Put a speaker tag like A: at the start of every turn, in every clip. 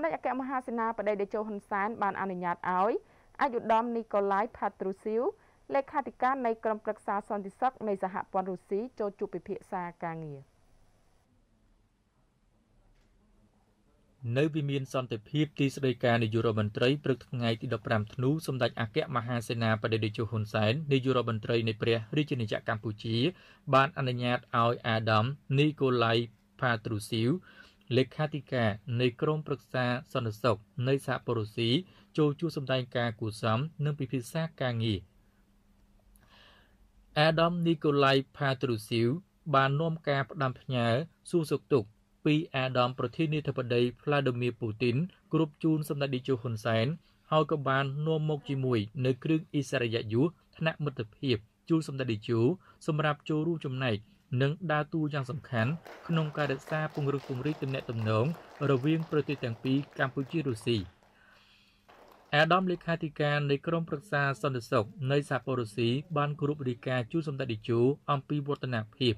A: សម្ដេចអគ្គមហាសេនាបតីតេជោហ៊ុនសែនបានអនុញ្ញាតឲ្យអាយុដមនីកូឡាយផាត្រូស៊ីវលេខាធិការនៃក្រុមប្រឹក្សាសន្តិសុខនៃសហព័ន្ធរុស្ស៊ីចូលជួបពិភាក្សាការងារ
B: នៅវិមានសន្តិភាពទីស្តីការនាយករដ្ឋមន្ត្រីព្រឹកថ្ងៃទី15ធ្នូសម្ដេចអគ្គមហាសេនាបតីតេជោហ៊ុនសែននាយករដ្ឋមន្ត្រីនៃព្រះរាជាណាចក្រកម្ពុជា បាន អនុញ្ញាតឲ្យអាដាមនីកូឡៃផាត្រូស៊ីវលេខាធិការនៃក្រមប្រឹក្សាសន្តិសុខនៃសហព័ន្ធរុស្ស៊ីចូលជួបសម្ដែងការគូសំនិងពិភាក្សាការងារអាដាមនីកូឡៃផាត្រូស៊ីវបាននាំការផ្ដាំផ្ញើសួរសុខទុក្ខពីអាដាមប្រធានាធិបតី Vladimir Putin គ្រប់ជូនសម្ដេចតេជោហ៊ុនសែនហើយក៏បាននាំមកជាមួយនៅគ្រឿងអិសរិយយសថ្នាក់មិត្តភាពជូនសម្ដេចតេជោសម្រាប់ចូលរួមចំណែកនិងដើរតួយ៉ាងសំខាន់ក្នុងការរក្សា ពង្រឹងពង្រីកទំនាក់ទំនង រវាងប្រទេសទាំងពីរកម្ពុជារុស្ស៊ីអាដាមលេខាធិការនៃក្រមប្រឹក្សាសន្តិសុខនៃសហព័ន្ធរុស្ស៊ីបានគោរពរីការជួបសម្ដេចតេជោអំពីវឌ្ឍនភាព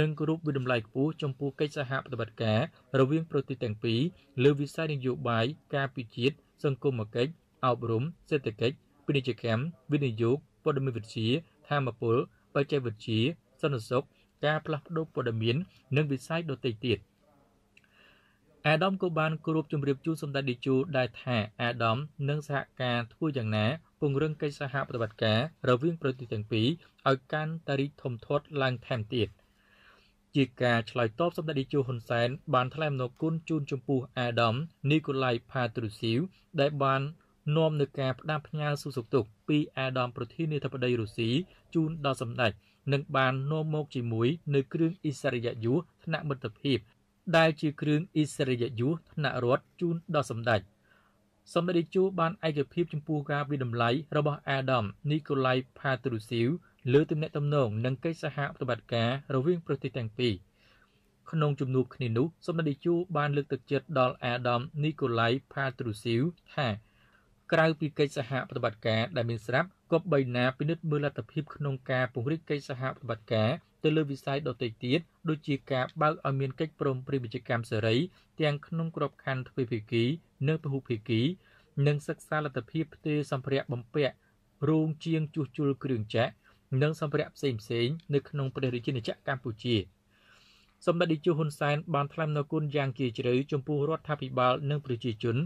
B: និងគោរពវិដំឡៃខ្ពស់ចំពោះកិច្ចសហប្រតិបត្តិការរវាងប្រទេសទាំងពីរលើវិស័យនយោបាយការពិជាតិសង្គមគិច្ចអប់រំសេដ្ឋកិច្ចពាណិជ្ជកម្មវិនិយោគព័ត៌មានវិទ្យាធម្មពល បច្ចេកវិទ្យាសន្តិសុខការផ្លាស់ប្ដូរព័ត៌មាននិងវិស័យដទៃទៀតអាដាមក៏បានគោរពជំរាបជូនសម្ដេចតេជោដែរថាអាដាមនិងសហការធ្វើយ៉ាងណាពង្រឹងកិច្ចសហប្រតិបត្តិការរវាងប្រទេសទាំងពីរឲ្យកាន់តែរីកធំធាត់ឡើងថែមទៀត ជាការឆ្លើយតបសម្ដេចតេជោហ៊ុនសែនបានថ្លែងអំណរគុណជូនចំពោះអាដាមនីកូឡៃផាទ្រូស៊ីវដែលបាននាំនឹងការផ្ដាំផ្ញើសុខសុខទុក្ខពីអាដាមប្រធានាធិបតីរុស្ស៊ីជូនដល់សម្ដេចនិងបាននាំមក ជាមួយនៅគ្រឿងអិសរិយយសថ្នាក់មិត្តភាពដែលជា គ្រឿងអិសរិយយសថ្នាក់រដ្ឋជូនដល់សម្ដេចសម្ដេចជូបានឯកភាពចំពោះការវិដំឡៃរបស់អាដាមនីកូឡៃផាទ្រូស៊ីវលើទំនាក់ទំនងនិងកិច្ចសហប្រតិបត្តិការរវាង ប្រទេសទាំងពីរក្នុងជំនួបគ្នានោះសម្ដេចជូ បានលើកទឹកចិត្តដល់អាដាមនីកូឡៃផាទ្រូស៊ីវថាក្រៅពីកិច្ចសហប្រតិបត្តិការដែលមានស្រាប់គប្បីណាពិនិត្យមើលលទ្ធភាពក្នុងការពង្រីកកិច្ចសហប្រតិបត្តិការទៅលើវិស័យដទៃទៀតដូចជាការ បើកឲ្យមានកិច្ចព្រមព្រៀងពាណិជ្ជកម្មសេរី ទាំងក្នុងក្របខ័ណ្ឌទ្វេភាគីនិងពហុភាគី និងសិក្សាលទ្ធភាពផ្ទេរសម្ភារៈបំពាក់រោងជាងជួសជុលគ្រឿងចក្រនិងសម្ភារៈផ្សេងៗនៅក្នុងប្រទេសរាជាណាចក្រកម្ពុជាសម្ដេចតេជោហ៊ុនសែនបានថ្លែងនៅគុណយ៉ាងជ្រាលជ្រៅចំពោះរដ្ឋាភិបាលនិងប្រជាជន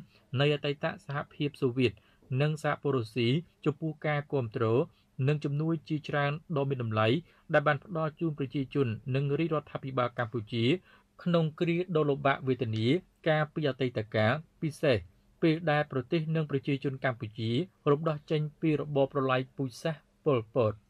B: នៃអតីតសហភាពសូវៀតនិងសហពលរុស្ស៊ីចំពោះការគ្រប់គ្រងនិងជំនួយជាច្រើនដ៏មានតម្លៃដែលបានផ្ដល់ជូនប្រជាជននិងរាជរដ្ឋាភិបាលកម្ពុជា ក្នុងគ្រាដ៏លំបាកវេទនាកាលពីអតីតកាលពិសេសពេលដែលប្រទេសនិងប្រជាជនកម្ពុជារំដោះចេញពីរបបប្រល័យពូជសាសន៍ប៉ុលពត។